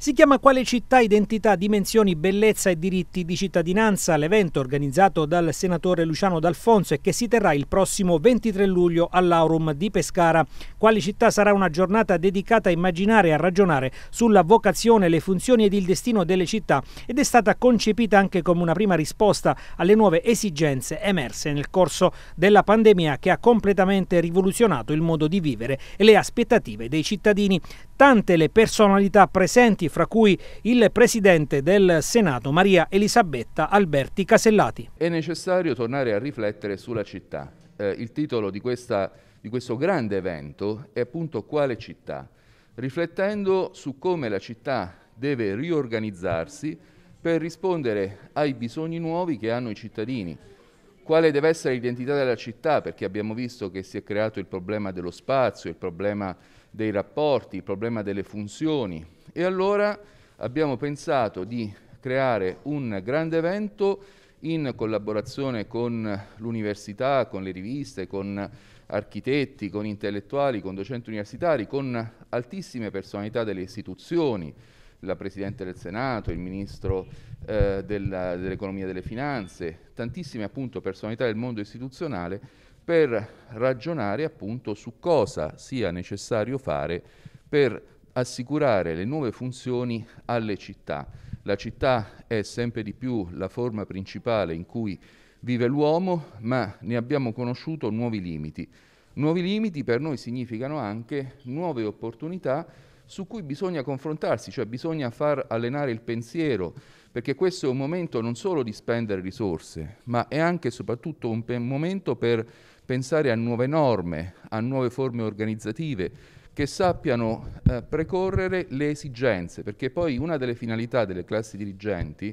Si chiama Quale città, identità, dimensioni, bellezza e diritti di cittadinanza, l'evento organizzato dal senatore Luciano D'Alfonso e che si terrà il prossimo 23 luglio all'Aurum di Pescara. Quale città sarà una giornata dedicata a immaginare e a ragionare sulla vocazione, le funzioni ed il destino delle città ed è stata concepita anche come una prima risposta alle nuove esigenze emerse nel corso della pandemia che ha completamente rivoluzionato il modo di vivere e le aspettative dei cittadini. Tante le personalità presenti fra cui il presidente del Senato Maria Elisabetta Alberti Casellati. È necessario tornare a riflettere sulla città. Eh, il titolo di, questa, di questo grande evento è appunto Quale città? Riflettendo su come la città deve riorganizzarsi per rispondere ai bisogni nuovi che hanno i cittadini quale deve essere l'identità della città, perché abbiamo visto che si è creato il problema dello spazio, il problema dei rapporti, il problema delle funzioni. E allora abbiamo pensato di creare un grande evento in collaborazione con l'università, con le riviste, con architetti, con intellettuali, con docenti universitari, con altissime personalità delle istituzioni, la Presidente del Senato, il Ministro eh, dell'Economia e delle Finanze, tantissime appunto personalità del mondo istituzionale per ragionare appunto su cosa sia necessario fare per assicurare le nuove funzioni alle città. La città è sempre di più la forma principale in cui vive l'uomo, ma ne abbiamo conosciuto nuovi limiti. Nuovi limiti per noi significano anche nuove opportunità su cui bisogna confrontarsi, cioè bisogna far allenare il pensiero, perché questo è un momento non solo di spendere risorse, ma è anche e soprattutto un pe- momento per pensare a nuove norme, a nuove forme organizzative che sappiano eh, precorrere le esigenze, perché poi una delle finalità delle classi dirigenti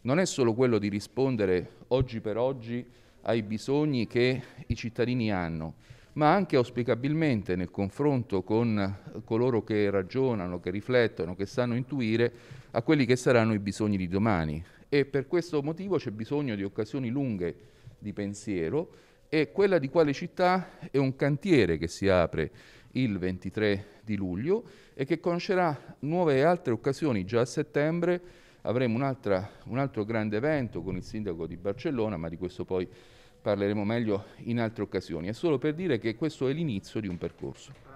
non è solo quello di rispondere oggi per oggi ai bisogni che i cittadini hanno, ma anche auspicabilmente nel confronto con eh, coloro che ragionano, che riflettono, che sanno intuire a quelli che saranno i bisogni di domani. E per questo motivo c'è bisogno di occasioni lunghe di pensiero e quella di quale città è un cantiere che si apre il 23 di luglio e che conoscerà nuove e altre occasioni già a settembre avremo un, altro grande evento con il sindaco di Barcellona, ma di questo poi parleremo meglio in altre occasioni. È solo per dire che questo è l'inizio di un percorso.